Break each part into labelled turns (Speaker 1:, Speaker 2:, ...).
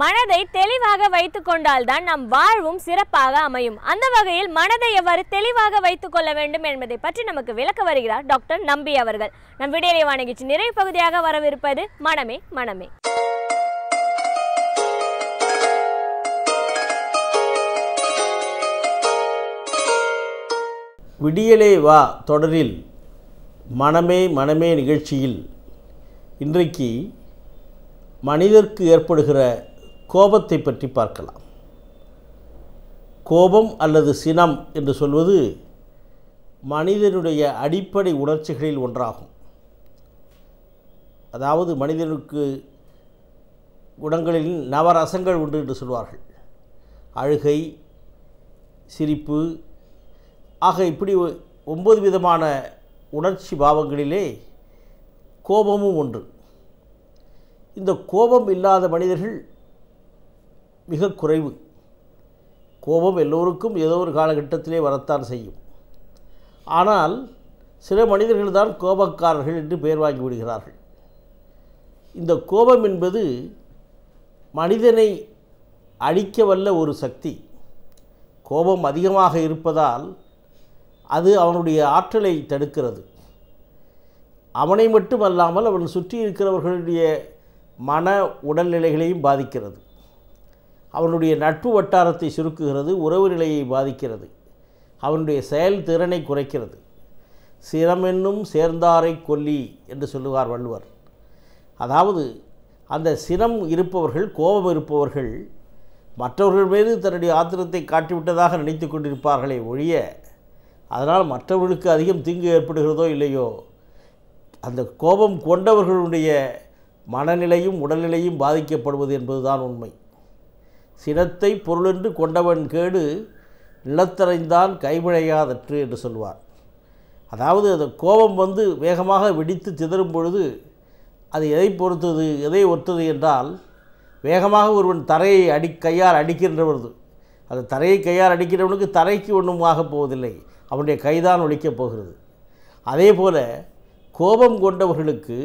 Speaker 1: மனதை தெளிவாக வைத்து கொண்டால்தான் நம் வாழ்வும் சிறப்பாக அமையும் அந்த வகையில் மனதை எவ்வாறு தெளிவாக வைத்துக் கொள்ள வேண்டும் என்பதை பற்றி நமக்கு விளக்க வருகிறார் டாக்டர் நம்பி அவர்கள் நம் விடியலை வாணகிச்சு நிறைவு பகுதியாக வரவிருப்பது மனமே மனமே விடியலே வா தொடரில் மனமே மனமே நிகழ்ச்சியில் இன்றைக்கு மனிதர்க்கு ஏற்படுகிற கோபத்தை பற்றி பார்க்கலாம் கோபம் அல்லது சினம் என்று சொல்வது மனிதனுடைய அடிப்படை உணர்ச்சிகளில் ஒன்றாகும் அதாவது மனிதனுக்கு குணங்களில் நவரசங்கள் உண்டு என்று சொல்வார்கள் அழுகை சிரிப்பு ஆக இப்படி ஒம்பது விதமான உணர்ச்சி பாவங்களிலே கோபமும் ஒன்று இந்த கோபம் இல்லாத மனிதர்கள் மிக குறைவு கோபம் எல்லோருக்கும் ஏதோ ஒரு காலகட்டத்திலே வரத்தான் செய்யும் ஆனால் சில மனிதர்கள் தான் கோபக்காரர்கள் என்று பெயர் வாங்கி விடுகிறார்கள் இந்த கோபம் என்பது மனிதனை அழிக்க வல்ல ஒரு சக்தி கோபம் அதிகமாக இருப்பதால் அது அவனுடைய ஆற்றலை தடுக்கிறது அவனை மட்டுமல்லாமல் அவன் சுற்றி இருக்கிறவர்களுடைய மன உடல்நிலைகளையும் பாதிக்கிறது அவனுடைய நட்பு வட்டாரத்தை சுருக்குகிறது உறவு நிலையை பாதிக்கிறது அவனுடைய செயல்திறனை குறைக்கிறது சிரமென்னும் சேர்ந்தாரை கொல்லி என்று சொல்லுவார் வள்ளுவர் அதாவது அந்த சிரம் இருப்பவர்கள் கோபம் இருப்பவர்கள் மற்றவர்கள் மீது தன்னுடைய ஆத்திரத்தை காட்டிவிட்டதாக நினைத்து கொண்டிருப்பார்களே ஒழிய அதனால் மற்றவர்களுக்கு அதிகம் தீங்கு ஏற்படுகிறதோ இல்லையோ அந்த கோபம் கொண்டவர்களுடைய மனநிலையும் உடல்நிலையும் பாதிக்கப்படுவது என்பதுதான் உண்மை சினத்தை பொருளென்று கொண்டவன் கேடு நிலத்தரைந்தான் கைவிழையாதற்று என்று சொல்வார் அதாவது அந்த கோபம் வந்து வேகமாக வெடித்து சிதறும் பொழுது அது எதை பொறுத்தது எதை ஒத்தது என்றால் வேகமாக ஒருவன் தரையை அடி கையால் அடிக்கின்ற அந்த தரையை கையால் அடிக்கிறவனுக்கு தரைக்கு ஒன்றும் ஆகப் போவதில்லை அவனுடைய கைதான் ஒழிக்கப் போகிறது அதே போல கோபம் கொண்டவர்களுக்கு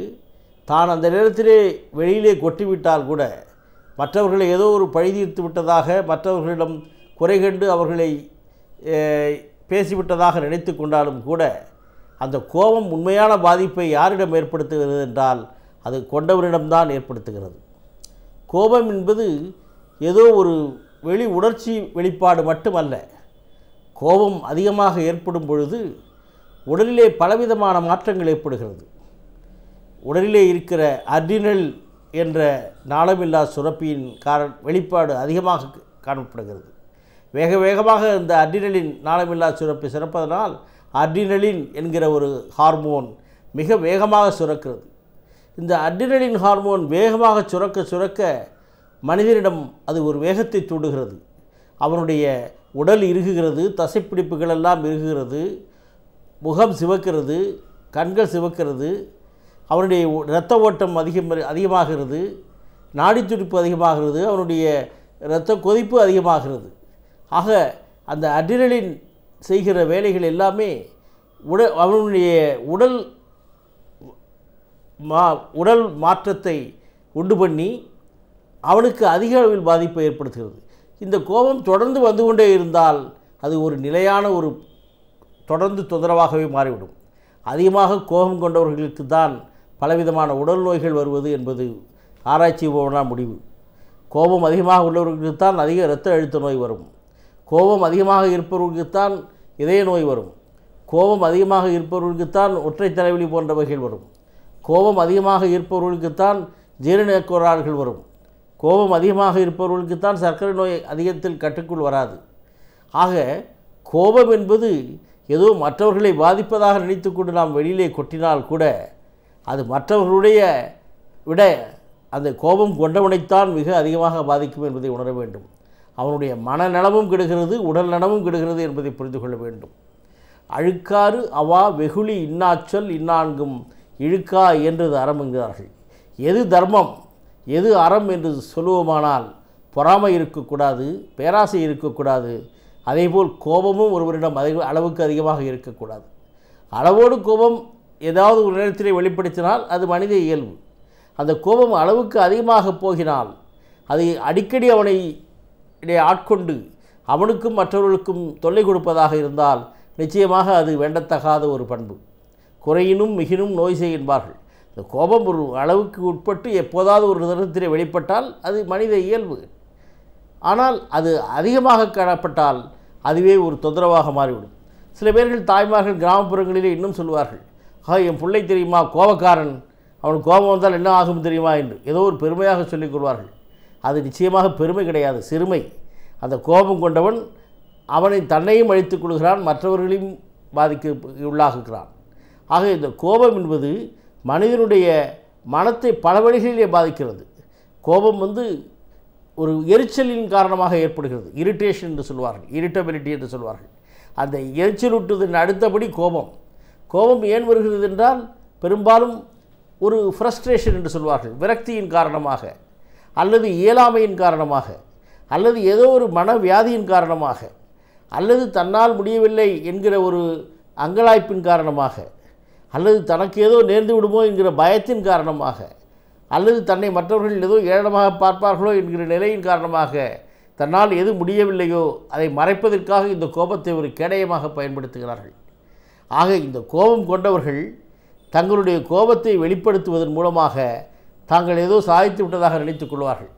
Speaker 1: தான் அந்த நேரத்திலே வெளியிலே கொட்டிவிட்டால் கூட மற்றவர்களை ஏதோ ஒரு பழி தீர்த்து விட்டதாக மற்றவர்களிடம் குறை கண்டு அவர்களை பேசிவிட்டதாக நினைத்து கொண்டாலும் கூட அந்த கோபம் உண்மையான பாதிப்பை யாரிடம் ஏற்படுத்துகிறது என்றால் அது கொண்டவரிடம்தான் ஏற்படுத்துகிறது கோபம் என்பது ஏதோ ஒரு வெளி உணர்ச்சி வெளிப்பாடு மட்டுமல்ல கோபம் அதிகமாக ஏற்படும் பொழுது உடலிலே பலவிதமான மாற்றங்கள் ஏற்படுகிறது உடலிலே இருக்கிற அர்ஜினல் என்ற நாளமில்லா சுரப்பியின் கார வெளிப்பாடு அதிகமாக காணப்படுகிறது வேக வேகமாக இந்த அட்ரினலின் நாளமில்லா சுரப்பி சிறப்பதனால் அட்ரினலின் என்கிற ஒரு ஹார்மோன் மிக வேகமாக சுரக்கிறது இந்த அட்ரினலின் ஹார்மோன் வேகமாக சுரக்க சுரக்க மனிதனிடம் அது ஒரு வேகத்தை தூண்டுகிறது அவனுடைய உடல் இறுகுகிறது தசைப்பிடிப்புகள் எல்லாம் இருகுகிறது முகம் சிவக்கிறது கண்கள் சிவக்கிறது அவனுடைய இரத்த ஓட்டம் அதிகம் அதிகமாகிறது நாடி துடிப்பு அதிகமாகிறது அவனுடைய இரத்த கொதிப்பு அதிகமாகிறது ஆக அந்த அட்ரினலின் செய்கிற வேலைகள் எல்லாமே உட அவனுடைய உடல் மா உடல் மாற்றத்தை உண்டு பண்ணி அவனுக்கு அதிக அளவில் பாதிப்பை ஏற்படுத்துகிறது இந்த கோபம் தொடர்ந்து வந்து கொண்டே இருந்தால் அது ஒரு நிலையான ஒரு தொடர்ந்து தொந்தரவாகவே மாறிவிடும் அதிகமாக கோபம் கொண்டவர்களுக்கு தான் பலவிதமான உடல் நோய்கள் வருவது என்பது ஆராய்ச்சி போனால் முடிவு கோபம் அதிகமாக உள்ளவர்களுக்குத்தான் அதிக இரத்த அழுத்த நோய் வரும் கோபம் அதிகமாக இருப்பவர்களுக்குத்தான் இதய நோய் வரும் கோபம் அதிகமாக இருப்பவர்களுக்குத்தான் ஒற்றை தலைவலி போன்றவைகள் வரும் கோபம் அதிகமாக இருப்பவர்களுக்குத்தான் ஜீரண கோளாறுகள் வரும் கோபம் அதிகமாக இருப்பவர்களுக்குத்தான் சர்க்கரை நோய் அதிகத்தில் கட்டுக்குள் வராது ஆக கோபம் என்பது ஏதோ மற்றவர்களை பாதிப்பதாக நினைத்து கொண்டு நாம் வெளியிலே கொட்டினால் கூட அது மற்றவர்களுடைய விட அந்த கோபம் கொண்டவனைத்தான் மிக அதிகமாக பாதிக்கும் என்பதை உணர வேண்டும் அவனுடைய மனநலமும் கெடுகிறது உடல் நலமும் கெடுகிறது என்பதை புரிந்து கொள்ள வேண்டும் அழுக்காறு அவா வெகுளி இன்னாச்சல் இன்னான்கும் இழுக்கா என்றது அறம் என்கிறார்கள் எது தர்மம் எது அறம் என்று சொல்லுவோமானால் பொறாமை இருக்கக்கூடாது பேராசை இருக்கக்கூடாது அதேபோல் கோபமும் ஒருவரிடம் அதிக அளவுக்கு அதிகமாக இருக்கக்கூடாது அளவோடு கோபம் ஏதாவது ஒரு நேரத்திலே வெளிப்படுத்தினால் அது மனித இயல்பு அந்த கோபம் அளவுக்கு அதிகமாக போகினால் அதை அடிக்கடி அவனை ஆட்கொண்டு அவனுக்கும் மற்றவர்களுக்கும் தொல்லை கொடுப்பதாக இருந்தால் நிச்சயமாக அது வேண்டத்தகாத ஒரு பண்பு குறையினும் மிகினும் நோய் செய் இந்த கோபம் ஒரு அளவுக்கு உட்பட்டு எப்போதாவது ஒரு நிறுவனத்திலே வெளிப்பட்டால் அது மனித இயல்பு ஆனால் அது அதிகமாக காணப்பட்டால் அதுவே ஒரு தொந்தரவாக மாறிவிடும் சில பேர்கள் தாய்மார்கள் கிராமப்புறங்களிலே இன்னும் சொல்வார்கள் ஹாய் என் பிள்ளை தெரியுமா கோபக்காரன் அவனுக்கு கோபம் வந்தால் என்ன ஆகும் தெரியுமா என்று ஏதோ ஒரு பெருமையாக சொல்லிக் கொள்வார்கள் அது நிச்சயமாக பெருமை கிடையாது சிறுமை அந்த கோபம் கொண்டவன் அவனை தன்னையும் அழித்துக் கொள்கிறான் மற்றவர்களையும் பாதிக்க உள்ளாகுகிறான் ஆக இந்த கோபம் என்பது மனிதனுடைய மனத்தை பல வழிகளிலே பாதிக்கிறது கோபம் வந்து ஒரு எரிச்சலின் காரணமாக ஏற்படுகிறது இரிட்டேஷன் என்று சொல்வார்கள் இரிட்டபிலிட்டி என்று சொல்வார்கள் அந்த எரிச்சலூட்டுவதன் அடுத்தபடி கோபம் கோபம் ஏன் வருகிறது என்றால் பெரும்பாலும் ஒரு ஃப்ரஸ்ட்ரேஷன் என்று சொல்வார்கள் விரக்தியின் காரணமாக அல்லது இயலாமையின் காரணமாக அல்லது ஏதோ ஒரு மனவியாதியின் காரணமாக அல்லது தன்னால் முடியவில்லை என்கிற ஒரு அங்கலாய்ப்பின் காரணமாக அல்லது தனக்கு ஏதோ நேர்ந்து விடுமோ என்கிற பயத்தின் காரணமாக அல்லது தன்னை மற்றவர்கள் ஏதோ ஏழமாக பார்ப்பார்களோ என்கிற நிலையின் காரணமாக தன்னால் எது முடியவில்லையோ அதை மறைப்பதற்காக இந்த கோபத்தை ஒரு கேடயமாக பயன்படுத்துகிறார்கள் ஆக இந்த கோபம் கொண்டவர்கள் தங்களுடைய கோபத்தை வெளிப்படுத்துவதன் மூலமாக தாங்கள் ஏதோ சாதித்து விட்டதாக நினைத்து கொள்வார்கள்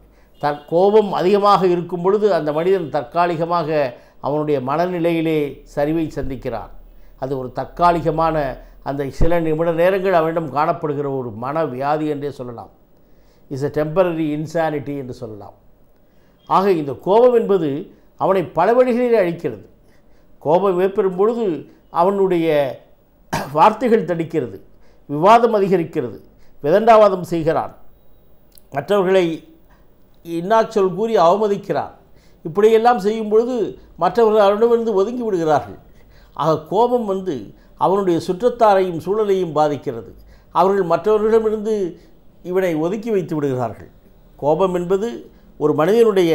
Speaker 1: தற் கோபம் அதிகமாக இருக்கும் பொழுது அந்த மனிதன் தற்காலிகமாக அவனுடைய மனநிலையிலே சரிவை சந்திக்கிறான் அது ஒரு தற்காலிகமான அந்த சில நிமிட நேரங்கள் அவனிடம் காணப்படுகிற ஒரு மன வியாதி என்றே சொல்லலாம் இஸ் அ டெம்பரரி இன்சானிட்டி என்று சொல்லலாம் ஆக இந்த கோபம் என்பது அவனை பல வழிகளிலே அழிக்கிறது கோபம் ஏற்படும் பொழுது அவனுடைய வார்த்தைகள் தடிக்கிறது விவாதம் அதிகரிக்கிறது விதண்டாவாதம் செய்கிறான் மற்றவர்களை இன்னாச்சொல் கூறி அவமதிக்கிறான் இப்படியெல்லாம் செய்யும் பொழுது மற்றவர்கள் அவனிடமிருந்து ஒதுங்கி விடுகிறார்கள் ஆக கோபம் வந்து அவனுடைய சுற்றத்தாரையும் சூழலையும் பாதிக்கிறது அவர்கள் மற்றவர்களிடமிருந்து இவனை ஒதுக்கி வைத்து விடுகிறார்கள் கோபம் என்பது ஒரு மனிதனுடைய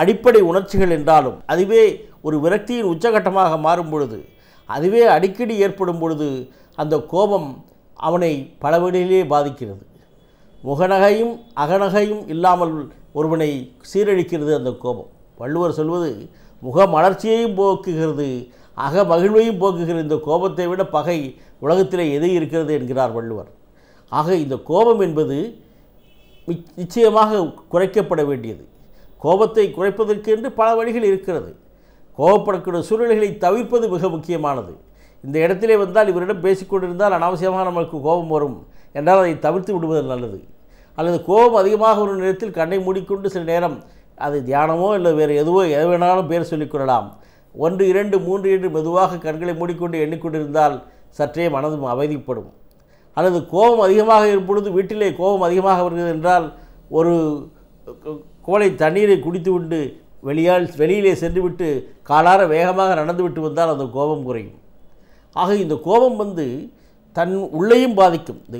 Speaker 1: அடிப்படை உணர்ச்சிகள் என்றாலும் அதுவே ஒரு விரக்தியின் உச்சகட்டமாக மாறும் பொழுது அதுவே அடிக்கடி ஏற்படும் பொழுது அந்த கோபம் அவனை பல வழியிலே பாதிக்கிறது முகநகையும் அகநகையும் இல்லாமல் ஒருவனை சீரழிக்கிறது அந்த கோபம் வள்ளுவர் சொல்வது முகமலர்ச்சியையும் போக்குகிறது அக மகிழ்வையும் போக்குகிறது இந்த கோபத்தை விட பகை உலகத்திலே எது இருக்கிறது என்கிறார் வள்ளுவர் ஆக இந்த கோபம் என்பது நிச்சயமாக குறைக்கப்பட வேண்டியது கோபத்தை குறைப்பதற்கென்று பல வழிகள் இருக்கிறது கோவப்படக்கூடிய சூழ்நிலைகளை தவிர்ப்பது மிக முக்கியமானது இந்த இடத்திலே வந்தால் இவரிடம் பேசிக்கொண்டிருந்தால் அனாவசியமாக நமக்கு கோபம் வரும் என்றால் அதை தவிர்த்து விடுவது நல்லது அல்லது கோபம் அதிகமாக ஒரு நேரத்தில் கண்ணை மூடிக்கொண்டு சில நேரம் அது தியானமோ இல்லை வேறு எதுவோ எது வேணாலும் பேர் சொல்லிக்கொள்ளலாம் ஒன்று இரண்டு மூன்று என்று மெதுவாக கண்களை மூடிக்கொண்டு எண்ணிக்கொண்டிருந்தால் சற்றே மனதும் அமைதிப்படும் அல்லது கோபம் அதிகமாக இருப்பொழுது வீட்டிலே கோபம் அதிகமாக வருகிறது என்றால் ஒரு கோலை தண்ணீரை குடித்து கொண்டு வெளியால் வெளியிலே சென்றுவிட்டு காலார வேகமாக நடந்துவிட்டு வந்தால் அந்த கோபம் குறையும் ஆக இந்த கோபம் வந்து தன் உள்ளேயும் பாதிக்கும் இந்த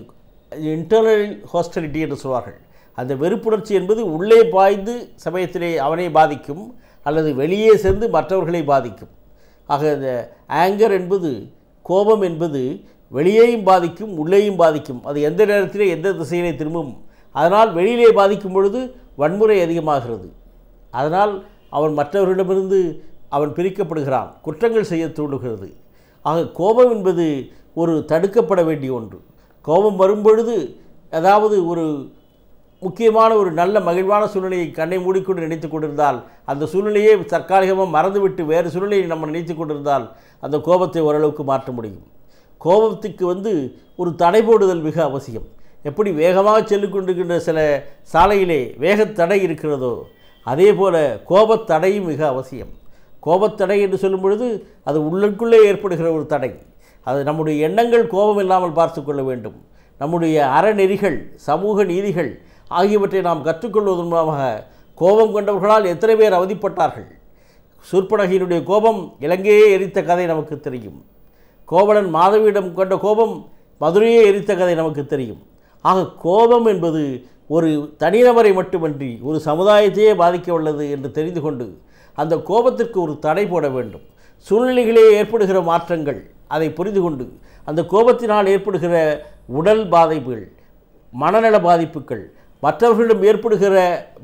Speaker 1: இன்டர்னல் ஹாஸ்டலிட்டி என்று சொல்வார்கள் அந்த வெறுப்புணர்ச்சி என்பது உள்ளே பாய்ந்து சமயத்திலே அவனை பாதிக்கும் அல்லது வெளியே சென்று மற்றவர்களை பாதிக்கும் ஆக இந்த ஆங்கர் என்பது கோபம் என்பது வெளியேயும் பாதிக்கும் உள்ளேயும் பாதிக்கும் அது எந்த நேரத்திலே எந்த திசையிலே திரும்பும் அதனால் வெளியிலே பாதிக்கும் பொழுது வன்முறை அதிகமாகிறது அதனால் அவன் மற்றவர்களிடமிருந்து அவன் பிரிக்கப்படுகிறான் குற்றங்கள் செய்ய தூண்டுகிறது ஆக கோபம் என்பது ஒரு தடுக்கப்பட வேண்டிய ஒன்று கோபம் வரும்பொழுது அதாவது ஒரு முக்கியமான ஒரு நல்ல மகிழ்வான சூழ்நிலையை கண்ணை மூடிக்கொண்டு நினைத்து கொண்டிருந்தால் அந்த சூழ்நிலையை தற்காலிகமாக மறந்துவிட்டு வேறு சூழ்நிலையை நம்ம நினைத்து கொண்டிருந்தால் அந்த கோபத்தை ஓரளவுக்கு மாற்ற முடியும் கோபத்துக்கு வந்து ஒரு தடை போடுதல் மிக அவசியம் எப்படி வேகமாக செல்லு கொண்டிருக்கின்ற சில சாலையிலே வேகத்தடை இருக்கிறதோ அதே போல் கோபத்தடையும் மிக அவசியம் கோபத்தடை என்று சொல்லும் பொழுது அது உள்ளுக்குள்ளே ஏற்படுகிற ஒரு தடை அது நம்முடைய எண்ணங்கள் கோபம் இல்லாமல் பார்த்து கொள்ள வேண்டும் நம்முடைய அறநெறிகள் சமூக நீதிகள் ஆகியவற்றை நாம் கற்றுக்கொள்வதன் மூலமாக கோபம் கொண்டவர்களால் எத்தனை பேர் அவதிப்பட்டார்கள் சூர்பனகையினுடைய கோபம் இலங்கையே எரித்த கதை நமக்கு தெரியும் கோவலன் மாதவியிடம் கொண்ட கோபம் மதுரையே எரித்த கதை நமக்கு தெரியும் ஆக கோபம் என்பது ஒரு தனிநபரை மட்டுமன்றி ஒரு சமுதாயத்தையே பாதிக்க உள்ளது என்று தெரிந்து கொண்டு அந்த கோபத்திற்கு ஒரு தடை போட வேண்டும் சூழ்நிலைகளே ஏற்படுகிற மாற்றங்கள் அதை புரிந்து கொண்டு அந்த கோபத்தினால் ஏற்படுகிற உடல் பாதிப்புகள் மனநல பாதிப்புகள் மற்றவர்களிடம் ஏற்படுகிற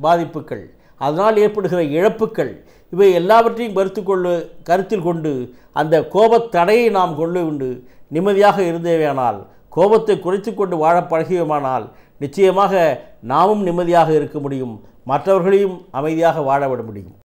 Speaker 1: பாதிப்புகள் அதனால் ஏற்படுகிற இழப்புக்கள் இவை எல்லாவற்றையும் கருத்து கொள்ள கருத்தில் கொண்டு அந்த கோபத் தடையை நாம் கொண்டு நிம்மதியாக இருந்தேவேனால் கோபத்தை குறைத்து கொண்டு வாழ பழகியோமானால் நிச்சயமாக நாமும் நிம்மதியாக இருக்க முடியும் மற்றவர்களையும் அமைதியாக வாழ விட முடியும்